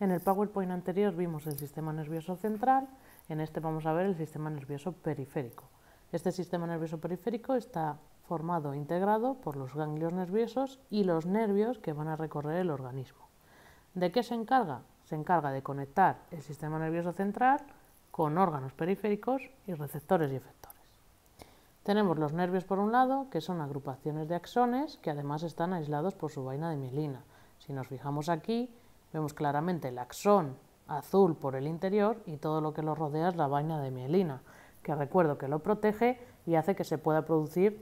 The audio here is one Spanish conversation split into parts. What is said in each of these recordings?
En el PowerPoint anterior vimos el sistema nervioso central, en este vamos a ver el sistema nervioso periférico. Este sistema nervioso periférico está formado e integrado por los ganglios nerviosos y los nervios que van a recorrer el organismo. ¿De qué se encarga? Se encarga de conectar el sistema nervioso central con órganos periféricos y receptores y efectores. Tenemos los nervios por un lado, que son agrupaciones de axones que además están aislados por su vaina de mielina. Si nos fijamos aquí, Vemos claramente el axón azul por el interior y todo lo que lo rodea es la vaina de mielina, que recuerdo que lo protege y hace que se pueda producir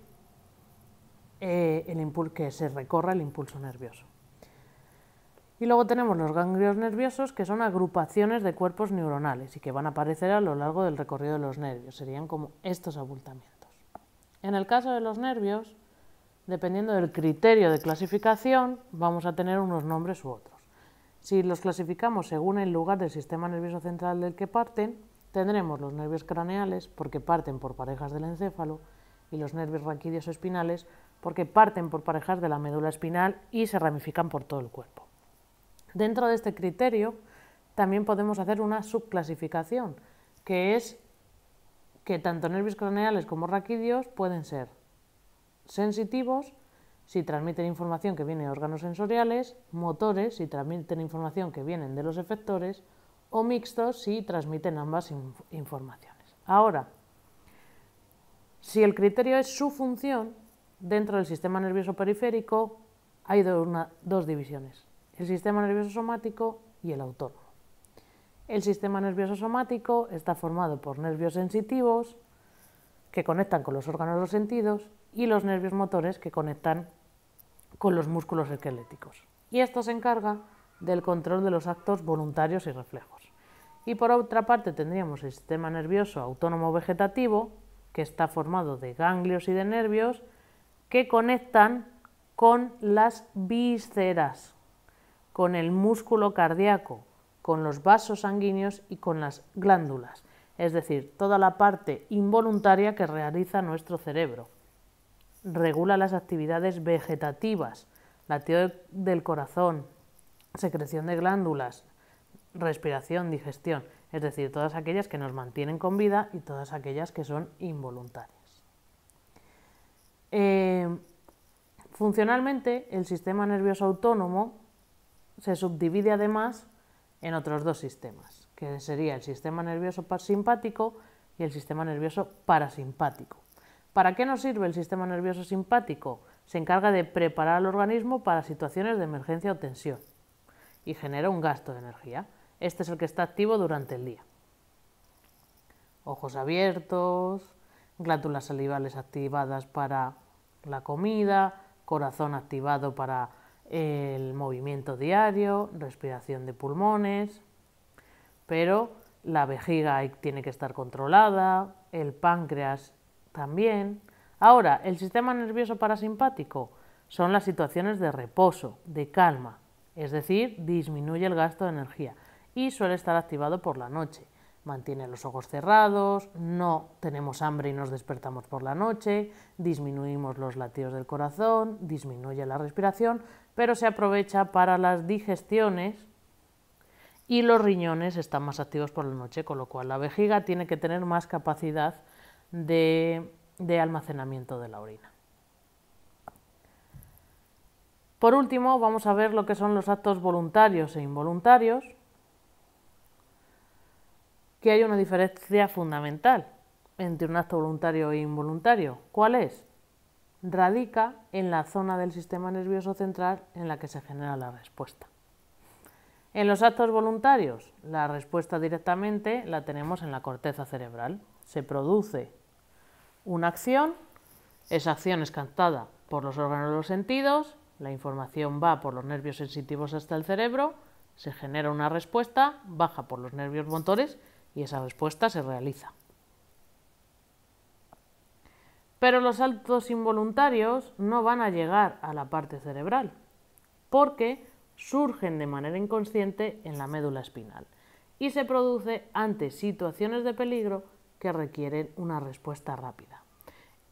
eh, que se recorra el impulso nervioso. Y luego tenemos los ganglios nerviosos, que son agrupaciones de cuerpos neuronales y que van a aparecer a lo largo del recorrido de los nervios. Serían como estos abultamientos. En el caso de los nervios, dependiendo del criterio de clasificación, vamos a tener unos nombres u otros. Si los clasificamos según el lugar del sistema nervioso central del que parten, tendremos los nervios craneales porque parten por parejas del encéfalo y los nervios raquídeos espinales porque parten por parejas de la médula espinal y se ramifican por todo el cuerpo. Dentro de este criterio también podemos hacer una subclasificación, que es que tanto nervios craneales como raquídeos pueden ser sensitivos, si transmiten información que viene de órganos sensoriales, motores si transmiten información que vienen de los efectores o mixtos si transmiten ambas informaciones. Ahora, si el criterio es su función, dentro del sistema nervioso periférico hay dos divisiones, el sistema nervioso somático y el autónomo. El sistema nervioso somático está formado por nervios sensitivos, que conectan con los órganos de los sentidos y los nervios motores que conectan con los músculos esqueléticos. Y esto se encarga del control de los actos voluntarios y reflejos. Y por otra parte tendríamos el sistema nervioso autónomo vegetativo, que está formado de ganglios y de nervios que conectan con las vísceras, con el músculo cardíaco, con los vasos sanguíneos y con las glándulas es decir, toda la parte involuntaria que realiza nuestro cerebro. Regula las actividades vegetativas, latido del corazón, secreción de glándulas, respiración, digestión, es decir, todas aquellas que nos mantienen con vida y todas aquellas que son involuntarias. Eh, funcionalmente, el sistema nervioso autónomo se subdivide además en otros dos sistemas que sería el sistema nervioso simpático y el sistema nervioso parasimpático. ¿Para qué nos sirve el sistema nervioso simpático? Se encarga de preparar al organismo para situaciones de emergencia o tensión y genera un gasto de energía. Este es el que está activo durante el día. Ojos abiertos, glándulas salivales activadas para la comida, corazón activado para el movimiento diario, respiración de pulmones pero la vejiga tiene que estar controlada, el páncreas también. Ahora, el sistema nervioso parasimpático son las situaciones de reposo, de calma, es decir, disminuye el gasto de energía y suele estar activado por la noche. Mantiene los ojos cerrados, no tenemos hambre y nos despertamos por la noche, disminuimos los latidos del corazón, disminuye la respiración, pero se aprovecha para las digestiones y los riñones están más activos por la noche, con lo cual la vejiga tiene que tener más capacidad de, almacenamiento de la orina. Por último, vamos a ver lo que son los actos voluntarios e involuntarios, que hay una diferencia fundamental entre un acto voluntario e involuntario. ¿Cuál es? Radica en la zona del sistema nervioso central en la que se genera la respuesta. En los actos voluntarios, la respuesta directamente la tenemos en la corteza cerebral. Se produce una acción, esa acción es captada por los órganos de los sentidos, la información va por los nervios sensitivos hasta el cerebro, se genera una respuesta, baja por los nervios motores y esa respuesta se realiza. Pero los actos involuntarios no van a llegar a la parte cerebral, porque surgen de manera inconsciente en la médula espinal y se produce ante situaciones de peligro que requieren una respuesta rápida.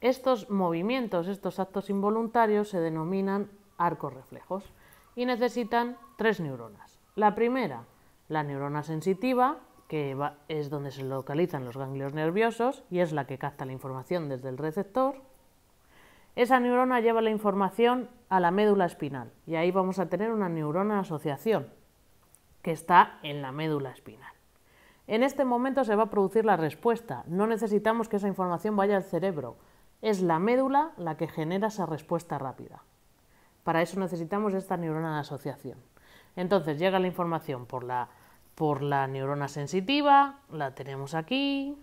Estos movimientos, estos actos involuntarios se denominan arcos reflejos y necesitan tres neuronas. La primera, la neurona sensitiva, que es donde se localizan los ganglios nerviosos y es la que capta la información desde el receptor. Esa neurona lleva la información a la médula espinal. Y ahí vamos a tener una neurona de asociación que está en la médula espinal. En este momento se va a producir la respuesta. No necesitamos que esa información vaya al cerebro. Es la médula la que genera esa respuesta rápida. Para eso necesitamos esta neurona de asociación. Entonces llega la información por la, por la neurona sensitiva, la tenemos aquí,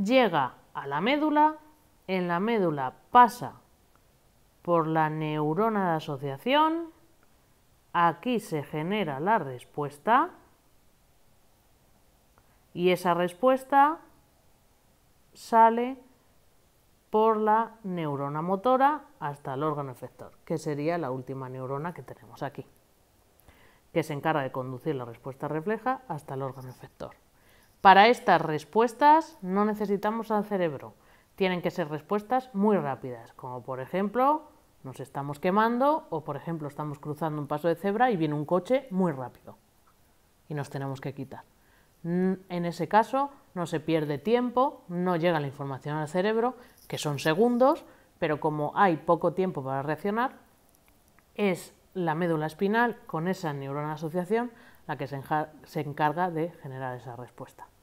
llega a la médula, en la médula pasa por la neurona de asociación. Aquí se genera la respuesta y esa respuesta sale por la neurona motora hasta el órgano efector, que sería la última neurona que tenemos aquí, que se encarga de conducir la respuesta refleja hasta el órgano efector. Para estas respuestas no necesitamos al cerebro, tienen que ser respuestas muy rápidas, como por ejemplo, nos estamos quemando o por ejemplo, estamos cruzando un paso de cebra y viene un coche muy rápido y nos tenemos que quitar. Mm, en ese caso, no se pierde tiempo, no llega la información al cerebro, que son segundos, pero como hay poco tiempo para reaccionar, es la médula espinal con esa neurona asociación la que se, se encarga de generar esa respuesta.